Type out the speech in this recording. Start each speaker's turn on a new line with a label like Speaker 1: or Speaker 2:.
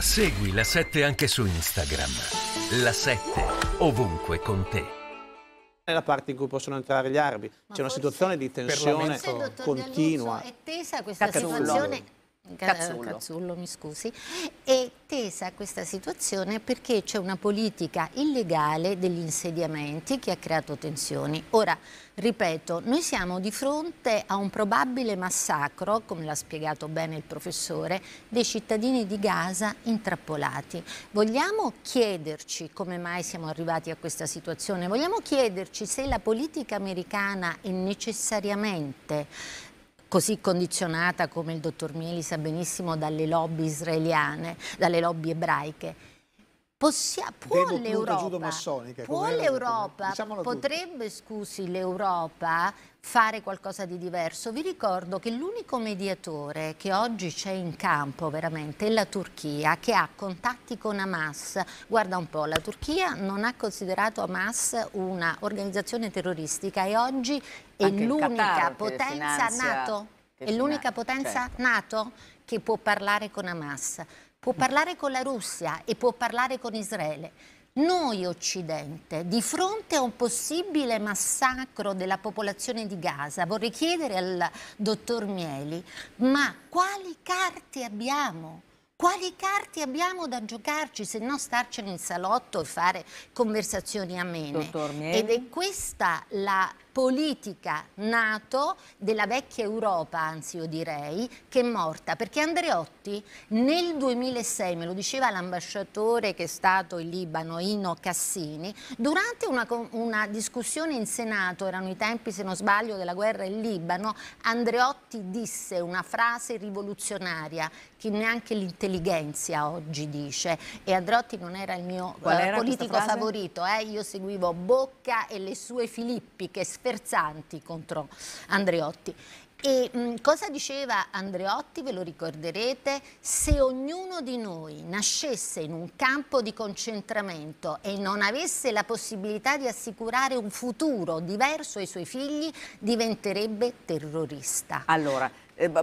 Speaker 1: Segui la 7 anche su Instagram. La 7 ovunque con te È la parte in cui possono entrare gli arbi. Ma C'è una situazione di tensione continua. È tesa questa Cazzullo. situazione.
Speaker 2: Cazzullo. Cazzullo,
Speaker 1: mi scusi. E attesa questa situazione perché c'è una politica illegale degli insediamenti che ha creato tensioni. Ora, ripeto, noi siamo di fronte a un probabile massacro, come l'ha spiegato bene il professore, dei cittadini di Gaza intrappolati. Vogliamo chiederci come mai siamo arrivati a questa situazione? Vogliamo chiederci se la politica americana è necessariamente così condizionata come il dottor Mieli sa benissimo dalle lobby israeliane, dalle lobby ebraiche. Possia, può l'Europa, può l'Europa potrebbe, scusi, l'Europa fare qualcosa di diverso? Vi ricordo che l'unico mediatore che oggi c'è in campo veramente è la Turchia, che ha contatti con Hamas. Guarda un po', la Turchia non ha considerato Hamas un'organizzazione terroristica e oggi è l'unica potenza finanzia, NATO, è l'unica potenza certo. NATO che può parlare con Hamas può parlare con la Russia e può parlare con Israele. Noi Occidente, di fronte a un possibile massacro della popolazione di Gaza, vorrei chiedere al dottor Mieli, ma quali carte abbiamo? Quali carte abbiamo da giocarci se non starci nel salotto e fare conversazioni amene? Ed è questa la politica nato della vecchia Europa, anzi io direi, che è morta. Perché Andreotti nel 2006, me lo diceva l'ambasciatore che è stato in Libano, Ino Cassini, durante una, una discussione in Senato, erano i tempi se non sbaglio della guerra in Libano, Andreotti disse una frase rivoluzionaria che neanche l'intelligenza oggi dice e Andreotti non era il mio eh, politico favorito, eh? io seguivo Bocca e le sue Filippi che sferravano sferzanti contro Andreotti. E mh, cosa diceva Andreotti, ve lo ricorderete, se ognuno di noi nascesse in un campo di concentramento e non avesse la possibilità di assicurare un futuro diverso ai suoi figli, diventerebbe terrorista. Allora, eh,